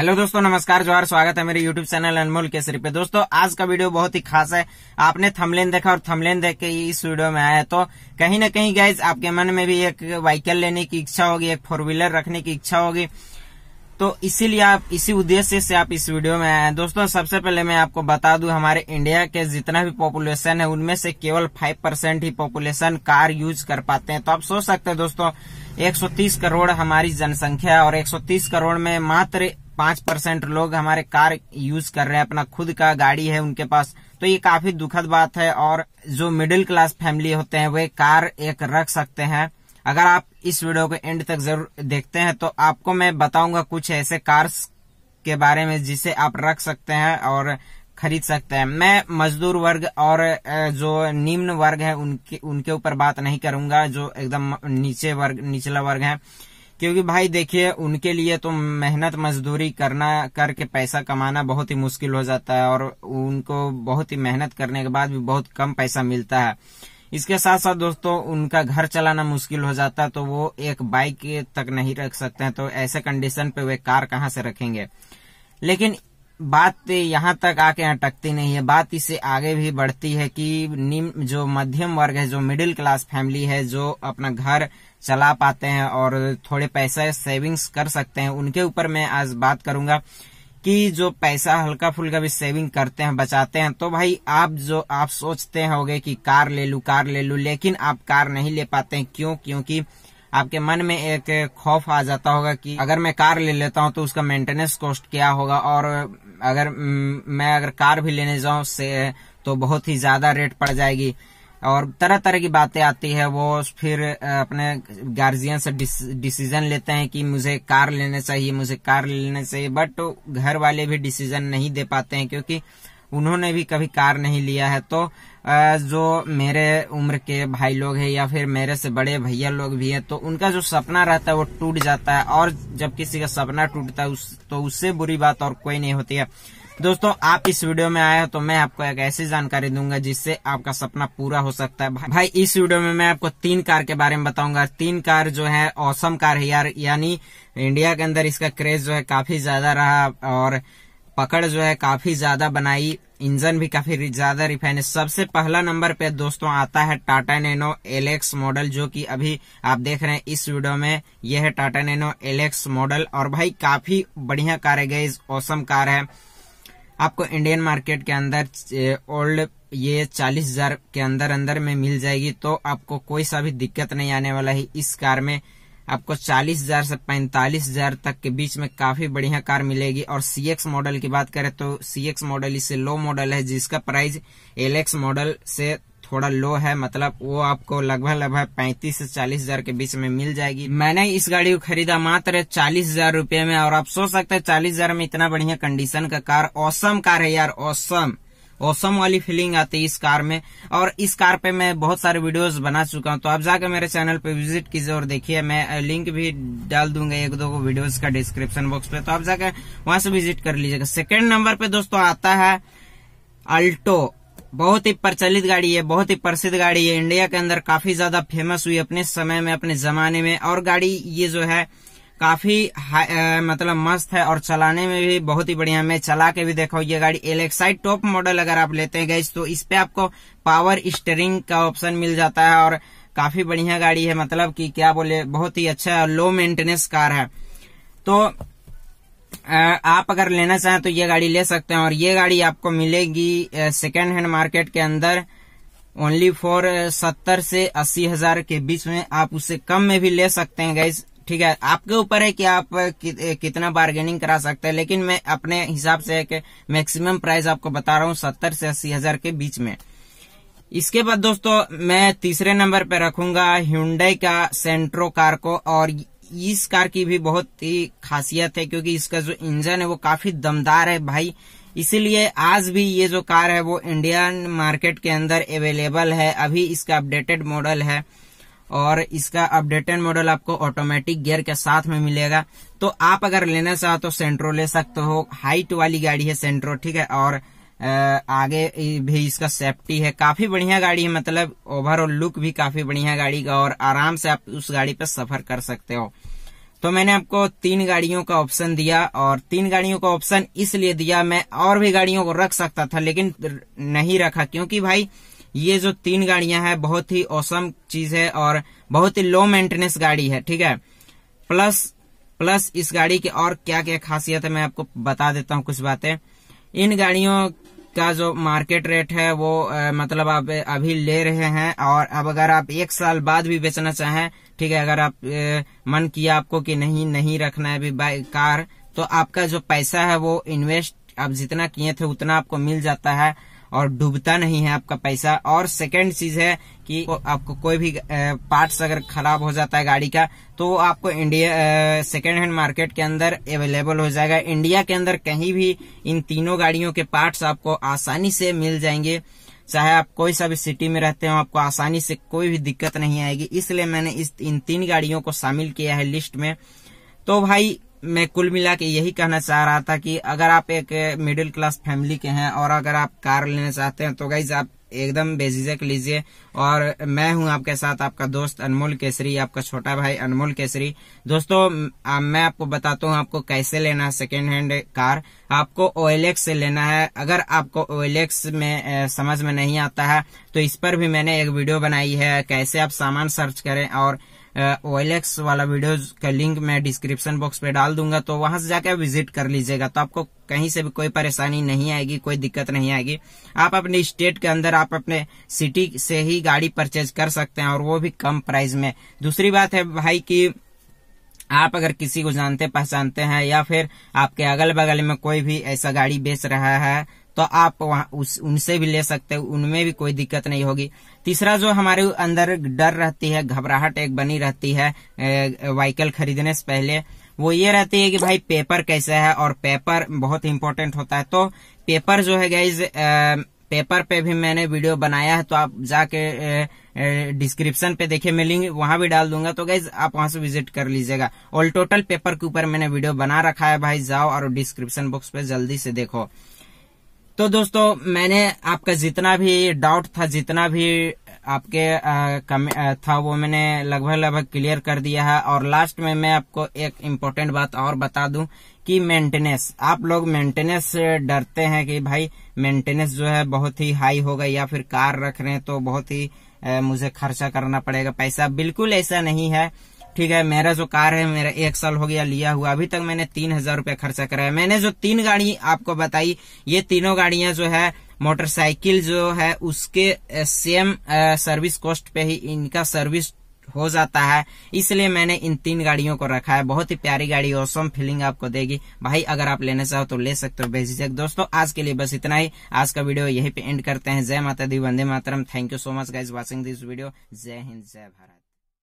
hello दोस्तों नमस्कार जोहर स्वागत है मेरे यूट्यूब चैनल अनमोल केसरी पे दोस्तों आज का वीडियो बहुत ही खास है आपने थमलेन देखा और थमलेन देख के इस वीडियो में आया तो कहीं ना कहीं गैस आपके मन में भी एक व्हीकल लेने की इच्छा होगी एक फोर व्हीलर रखने की इच्छा होगी तो इसीलिए आप इसी उद्देश्य से आप इस वीडियो में आए हैं दोस्तों सबसे पहले मैं आपको बता दूं हमारे इंडिया के जितना भी पॉपुलेशन है उनमें से केवल 5 परसेंट ही पॉपुलेशन कार यूज कर पाते हैं तो आप सोच सकते हैं दोस्तों 130 करोड़ हमारी जनसंख्या और 130 करोड़ में मात्र पांच परसेंट लोग हमारे कार यूज कर रहे हैं अपना खुद का गाड़ी है उनके पास तो ये काफी दुखद बात है और जो मिडिल क्लास फैमिली होते हैं वे कार एक रख सकते हैं अगर आप इस वीडियो को एंड तक जरूर देखते हैं तो आपको मैं बताऊंगा कुछ ऐसे कार्स के बारे में जिसे आप रख सकते हैं और खरीद सकते हैं मैं मजदूर वर्ग और जो निम्न वर्ग है उनके उनके ऊपर बात नहीं करूंगा जो एकदम नीचे वर्ग निचला वर्ग है क्योंकि भाई देखिए उनके लिए तो मेहनत मजदूरी करना करके पैसा कमाना बहुत ही मुश्किल हो जाता है और उनको बहुत ही मेहनत करने के बाद भी बहुत कम पैसा मिलता है इसके साथ साथ दोस्तों उनका घर चलाना मुश्किल हो जाता है तो वो एक बाइक तक नहीं रख सकते हैं तो ऐसे कंडीशन पे वे कार कहाँ से रखेंगे लेकिन बात यहाँ तक आके अटकती नहीं है बात इससे आगे भी बढ़ती है कि निम्न जो मध्यम वर्ग है जो मिडिल क्लास फैमिली है जो अपना घर चला पाते हैं और थोड़े पैसे सेविंग्स कर सकते हैं उनके ऊपर मैं आज बात करूंगा कि जो पैसा हल्का फुल्का भी सेविंग करते हैं बचाते हैं तो भाई आप जो आप सोचते होंगे कि कार ले लू कार ले लू लेकिन आप कार नहीं ले पाते हैं क्यों क्योंकि आपके मन में एक खौफ आ जाता होगा कि अगर मैं कार ले लेता हूं तो उसका मेंटेनेंस कॉस्ट क्या होगा और अगर मैं अगर कार भी लेने जाऊं से तो बहुत ही ज्यादा रेट पड़ जाएगी और तरह तरह की बातें आती है वो फिर अपने गार्जियन से डिसीजन लेते हैं कि मुझे कार लेना चाहिए मुझे कार लेना चाहिए बट घर वाले भी डिसीजन नहीं दे पाते हैं क्योंकि उन्होंने भी कभी कार नहीं लिया है तो जो मेरे उम्र के भाई लोग हैं या फिर मेरे से बड़े भैया लोग भी हैं तो उनका जो सपना रहता है वो टूट जाता है और जब किसी का सपना टूटता है उस, तो उससे बुरी बात और कोई नहीं होती है दोस्तों आप इस वीडियो में आए हो तो मैं आपको एक ऐसी जानकारी दूंगा जिससे आपका सपना पूरा हो सकता है भाई इस वीडियो में मैं आपको तीन कार के बारे में बताऊंगा तीन कार जो है औसम कार है यार यानी इंडिया के अंदर इसका क्रेज जो है काफी ज्यादा रहा और पकड़ जो है काफी ज्यादा बनाई इंजन भी काफी ज्यादा रिफाइन है सबसे पहला नंबर पे दोस्तों आता है टाटा नैनो एलेक्स मॉडल जो कि अभी आप देख रहे हैं इस वीडियो में यह है टाटा नैनो एलेक्स मॉडल और भाई काफी बढ़िया कार है गई औसम कार है आपको इंडियन मार्केट के अंदर ओल्ड ये चालीस हजार के अंदर अंदर में मिल जाएगी तो आपको कोई सा भी दिक्कत नहीं आने वाला है इस कार में आपको चालीस हजार से पैंतालीस हजार तक के बीच में काफी बढ़िया कार मिलेगी और CX मॉडल की बात करें तो CX मॉडल इससे लो मॉडल है जिसका प्राइस एलेक्स मॉडल से थोड़ा लो है मतलब वो आपको लगभग लगभग पैंतीस से चालीस हजार के बीच में मिल जाएगी मैंने इस गाड़ी को खरीदा मात्र चालीस हजार में और आप सोच सकते हैं चालीस हजार में इतना बढ़िया कंडीशन का कार औसम कार है यार औसम औसम वाली फीलिंग आती है इस कार में और इस कार पे मैं बहुत सारे वीडियोस बना चुका हूँ तो आप जाकर मेरे चैनल पे विजिट कीजिए और देखिए मैं लिंक भी डाल दूंगा एक दो वीडियोस का डिस्क्रिप्शन बॉक्स पे तो आप जाकर वहां से विजिट कर लीजिएगा सेकेंड नंबर पे दोस्तों आता है अल्टो बहुत ही प्रचलित गाड़ी है बहुत ही प्रसिद्ध गाड़ी है इंडिया के अंदर काफी ज्यादा फेमस हुई अपने समय में अपने जमाने में और गाड़ी ये जो है काफी मतलब मस्त है और चलाने में भी बहुत ही बढ़िया मैं चला के भी देखा ये गाड़ी एलेक्साइड टॉप मॉडल अगर आप लेते हैं गैस तो इस पे आपको पावर स्टेरिंग का ऑप्शन मिल जाता है और काफी बढ़िया गाड़ी है मतलब कि क्या बोले बहुत ही अच्छा लो मेंटेनेंस कार है तो आप अगर लेना चाहें तो ये गाड़ी ले सकते हैं और ये गाड़ी आपको मिलेगी सेकेंड हैंड मार्केट के अंदर ओनली फॉर सत्तर से अस्सी हजार के बीच में आप उसे कम में भी ले सकते हैं गैस ठीक है आपके ऊपर है कि आप कि, कितना बार्गेनिंग करा सकते हैं लेकिन मैं अपने हिसाब से एक मैक्सिमम प्राइस आपको बता रहा हूँ सत्तर से अस्सी हजार के बीच में इसके बाद दोस्तों मैं तीसरे नंबर पर रखूंगा ह्यूंडई का सेंट्रो कार को और इस कार की भी बहुत ही खासियत है क्योंकि इसका जो इंजन है वो काफी दमदार है भाई इसीलिए आज भी ये जो कार है वो इंडियन मार्केट के अंदर अवेलेबल है अभी इसका अपडेटेड मॉडल है और इसका अपडेटेड मॉडल आपको ऑटोमेटिक गियर के साथ में मिलेगा तो आप अगर लेना चाहो तो सेंट्रो ले सकते हो हाइट वाली गाड़ी है सेंट्रो ठीक है और आगे भी इसका सेफ्टी है काफी बढ़िया गाड़ी है मतलब ओवरऑल लुक भी काफी बढ़िया गाड़ी का और आराम से आप उस गाड़ी पर सफर कर सकते हो तो मैंने आपको तीन गाड़ियों का ऑप्शन दिया और तीन गाड़ियों का ऑप्शन इसलिए दिया मैं और भी गाड़ियों को रख सकता था लेकिन नहीं रखा क्योंकि भाई ये जो तीन गाड़ियां हैं बहुत ही औसम चीज है और बहुत ही लो मेंटेनेंस गाड़ी है ठीक है प्लस प्लस इस गाड़ी की और क्या क्या खासियत है मैं आपको बता देता हूँ कुछ बातें इन गाड़ियों का जो मार्केट रेट है वो आ, मतलब आप अभी ले रहे हैं और अब अगर आप एक साल बाद भी बेचना चाहें ठीक है अगर आप ए, मन किया आपको कि नहीं नहीं रखना है अभी कार तो आपका जो पैसा है वो इन्वेस्ट आप जितना किए थे उतना आपको मिल जाता है और डूबता नहीं है आपका पैसा और सेकेंड चीज है कि आपको कोई भी पार्ट्स अगर खराब हो जाता है गाड़ी का तो आपको इंडिया सेकेंड हैंड मार्केट के अंदर अवेलेबल हो जाएगा इंडिया के अंदर कहीं भी इन तीनों गाड़ियों के पार्ट्स आपको आसानी से मिल जाएंगे चाहे आप कोई सा भी सिटी में रहते हो आपको आसानी से कोई भी दिक्कत नहीं आएगी इसलिए मैंने इस इन तीन गाड़ियों को शामिल किया है लिस्ट में तो भाई मैं कुल मिला के यही कहना चाह रहा था कि अगर आप एक मिडिल क्लास फैमिली के हैं और अगर आप कार लेना चाहते हैं तो गाइज आप एकदम बेझिझक लीजिए और मैं हूं आपके साथ आपका दोस्त अनमोल केसरी आपका छोटा भाई अनमोल केसरी दोस्तों आ, मैं आपको बताता हूं आपको कैसे लेना है सेकेंड हैंड कार आपको ओएलएक्स से लेना है अगर आपको ओएलएक्स में ए, समझ में नहीं आता है तो इस पर भी मैंने एक वीडियो बनाई है कैसे आप सामान सर्च करें और ओएलएक्स वाला वीडियो का लिंक मैं डिस्क्रिप्शन बॉक्स पे डाल दूंगा तो वहां से जाकर विजिट कर लीजिएगा तो आपको कहीं से भी कोई परेशानी नहीं आएगी कोई दिक्कत नहीं आएगी आप अपने स्टेट के अंदर आप अपने सिटी से ही गाड़ी परचेज कर सकते हैं और वो भी कम प्राइस में दूसरी बात है भाई की आप अगर किसी को जानते पहचानते हैं या फिर आपके अगल बगल में कोई भी ऐसा गाड़ी बेच रहा है तो आप वहां उनसे भी ले सकते हो उनमें भी कोई दिक्कत नहीं होगी तीसरा जो हमारे अंदर डर रहती है घबराहट एक बनी रहती है व्हीकल खरीदने से पहले वो ये रहती है कि भाई पेपर कैसा है और पेपर बहुत इम्पोर्टेंट होता है तो पेपर जो है गाइज पेपर पे भी मैंने वीडियो बनाया है तो आप जाके डिस्क्रिप्शन पे देखिए मैं लिंक वहां भी डाल दूंगा तो गाइज आप वहां से विजिट कर लीजिएगा ऑल टोटल पेपर के ऊपर मैंने वीडियो बना रखा है भाई जाओ और डिस्क्रिप्शन बॉक्स पे जल्दी से देखो तो दोस्तों मैंने आपका जितना भी डाउट था जितना भी आपके कम, था वो मैंने लगभग लगभग क्लियर कर दिया है और लास्ट में मैं आपको एक इम्पोर्टेंट बात और बता दूं कि मेंटेनेंस आप लोग मेंटेनेंस से डरते हैं कि भाई मेंटेनेंस जो है बहुत ही हाई होगा या फिर कार रख रहे हैं तो बहुत ही आ, मुझे खर्चा करना पड़ेगा पैसा बिल्कुल ऐसा नहीं है ठीक है मेरा जो कार है मेरा एक साल हो गया लिया हुआ अभी तक मैंने तीन हजार रूपया खर्चा करा है मैंने जो तीन गाड़ी आपको बताई ये तीनों गाड़ियां जो है मोटरसाइकिल जो है उसके सेम सर्विस कॉस्ट पे ही इनका सर्विस हो जाता है इसलिए मैंने इन तीन गाड़ियों को रखा है बहुत ही प्यारी गाड़ी औसम फीलिंग आपको देगी भाई अगर आप लेना चाहो तो ले सकते हो बेझिझक दोस्तों आज के लिए बस इतना ही आज का वीडियो यहीं पे एंड करते हैं जय माता दी वंदे मातरम thank you so much guys watching this video जय हिंद जय भारत